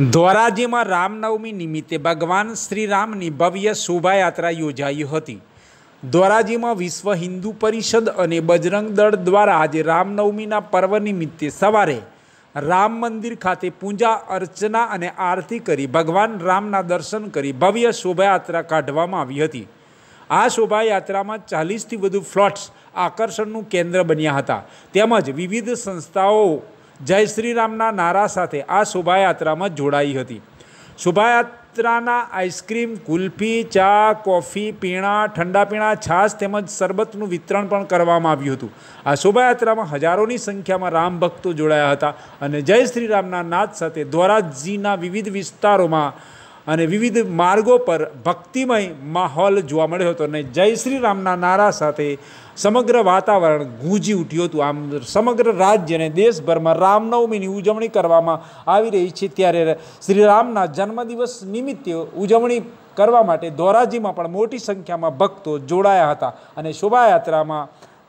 ધોરાજીમાં રામનવમી નિમિત્તે ભગવાન શ્રીરામની ભવ્ય શોભાયાત્રા યોજાઈ હતી ધોરાજીમાં વિશ્વ હિન્દુ પરિષદ અને બજરંગ દળ દ્વારા આજે રામનવમીના પર્વ નિમિત્તે સવારે રામ મંદિર ખાતે પૂજા અર્ચના અને આરતી કરી ભગવાન રામના દર્શન કરી ભવ્ય શોભાયાત્રા કાઢવામાં આવી હતી આ શોભાયાત્રામાં ચાલીસથી વધુ ફ્લોટ્સ આકર્ષણનું કેન્દ્ર બન્યા હતા તેમજ વિવિધ સંસ્થાઓ જય શ્રીરામના નારા સાથે આ શોભાયાત્રામાં જોડાઈ હતી શોભાયાત્રાના આઈસ્ક્રીમ કુલ્ફી ચા કોફી પીણા ઠંડા પીણા છાશ તેમજ શરબતનું વિતરણ પણ કરવામાં આવ્યું હતું આ શોભાયાત્રામાં હજારોની સંખ્યામાં રામ ભક્તો જોડાયા હતા અને જય શ્રીરામના નાદ સાથે દ્વારાજીના વિવિધ વિસ્તારોમાં અને વિવિધ માર્ગો પર ભક્તિમય માહોલ જોવા મળ્યો હતો અને જય શ્રી રામના નારા સાથે સમગ્ર વાતાવરણ ગૂંજી ઉઠ્યું હતું આમ સમગ્ર રાજ્ય અને દેશભરમાં રામનવમીની ઉજવણી કરવામાં આવી રહી છે ત્યારે શ્રી રામના જન્મદિવસ નિમિત્તે ઉજવણી કરવા માટે ધોરાજીમાં પણ મોટી સંખ્યામાં ભક્તો જોડાયા હતા અને શોભાયાત્રામાં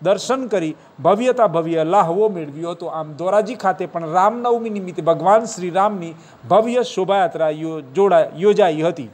દર્શન કરી ભવ્યતા ભવ્ય લાહવો મેળવ્યો હતો આમ ધોરાજી ખાતે પણ રામનવમી નિમિત્તે ભગવાન શ્રી રામની ભવ્ય શોભાયાત્રા યોજાઈ હતી